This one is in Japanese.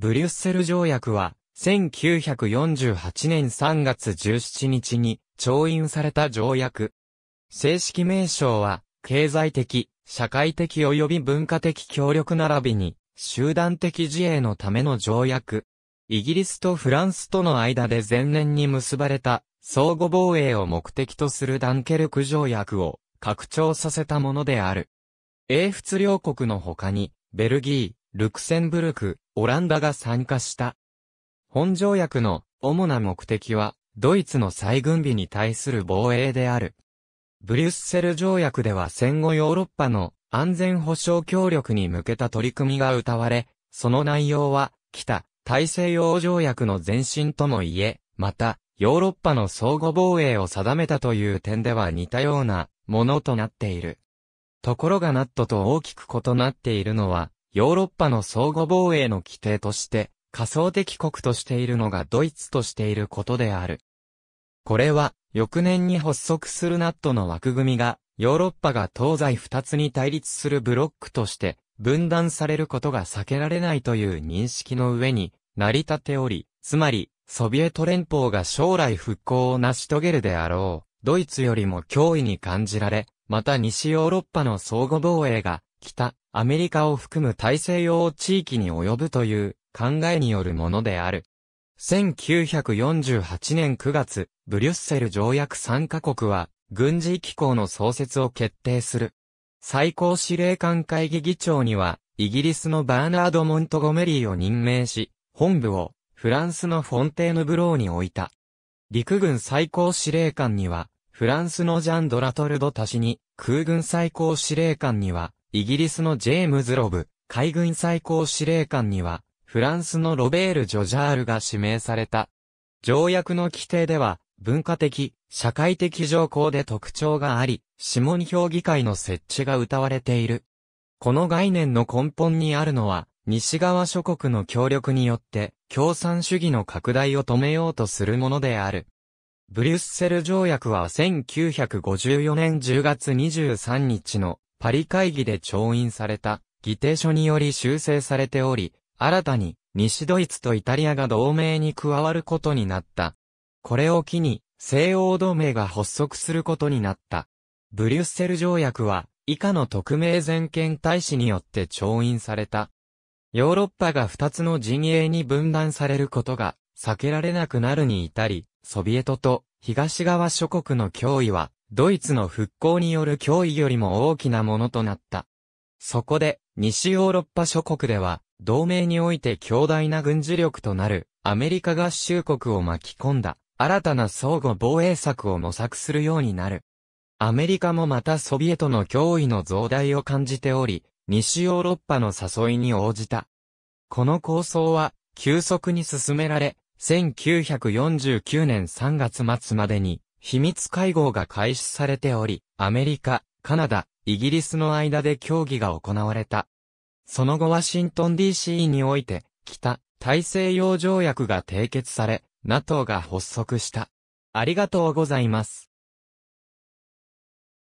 ブリュッセル条約は、1948年3月17日に、調印された条約。正式名称は、経済的、社会的及び文化的協力並びに、集団的自衛のための条約。イギリスとフランスとの間で前年に結ばれた、相互防衛を目的とするダンケルク条約を拡張させたものである。英仏両国の他に、ベルギー、ルクセンブルク、オランダが参加した。本条約の主な目的は、ドイツの再軍備に対する防衛である。ブリュッセル条約では戦後ヨーロッパの安全保障協力に向けた取り組みが謳われ、その内容は、北、大西洋条約の前身ともいえ、また、ヨーロッパの相互防衛を定めたという点では似たようなものとなっている。ところがナットと大きく異なっているのは、ヨーロッパの相互防衛の規定として、仮想的国としているのがドイツとしていることである。これは、翌年に発足するナットの枠組みが、ヨーロッパが東西二つに対立するブロックとして、分断されることが避けられないという認識の上に、成り立っており、つまり、ソビエト連邦が将来復興を成し遂げるであろう、ドイツよりも脅威に感じられ、また西ヨーロッパの相互防衛が北、アメリカを含む大西洋地域に及ぶという考えによるものである。1948年9月、ブリュッセル条約参カ国は、軍事機構の創設を決定する。最高司令官会議議長には、イギリスのバーナード・モントゴメリーを任命し、本部を、フランスのフォンテーヌブローに置いた。陸軍最高司令官には、フランスのジャン・ドラトルド・タシに、空軍最高司令官には、イギリスのジェームズ・ロブ、海軍最高司令官には、フランスのロベール・ジョジャールが指名された。条約の規定では、文化的、社会的条項で特徴があり、諮問評議会の設置が謳われている。この概念の根本にあるのは、西側諸国の協力によって、共産主義の拡大を止めようとするものである。ブリュッセル条約は1954年10月23日のパリ会議で調印された議定書により修正されており、新たに西ドイツとイタリアが同盟に加わることになった。これを機に西欧同盟が発足することになった。ブリュッセル条約は以下の特命全権大使によって調印された。ヨーロッパが二つの陣営に分断されることが避けられなくなるに至り、ソビエトと東側諸国の脅威はドイツの復興による脅威よりも大きなものとなった。そこで、西ヨーロッパ諸国では、同盟において強大な軍事力となる、アメリカ合衆国を巻き込んだ、新たな相互防衛策を模索するようになる。アメリカもまたソビエトの脅威の増大を感じており、西ヨーロッパの誘いに応じた。この構想は、急速に進められ、1949年3月末までに、秘密会合が開始されており、アメリカ、カナダ、イギリスの間で協議が行われた。その後ワシントン DC において、北、大西洋条約が締結され、NATO が発足した。ありがとうございます。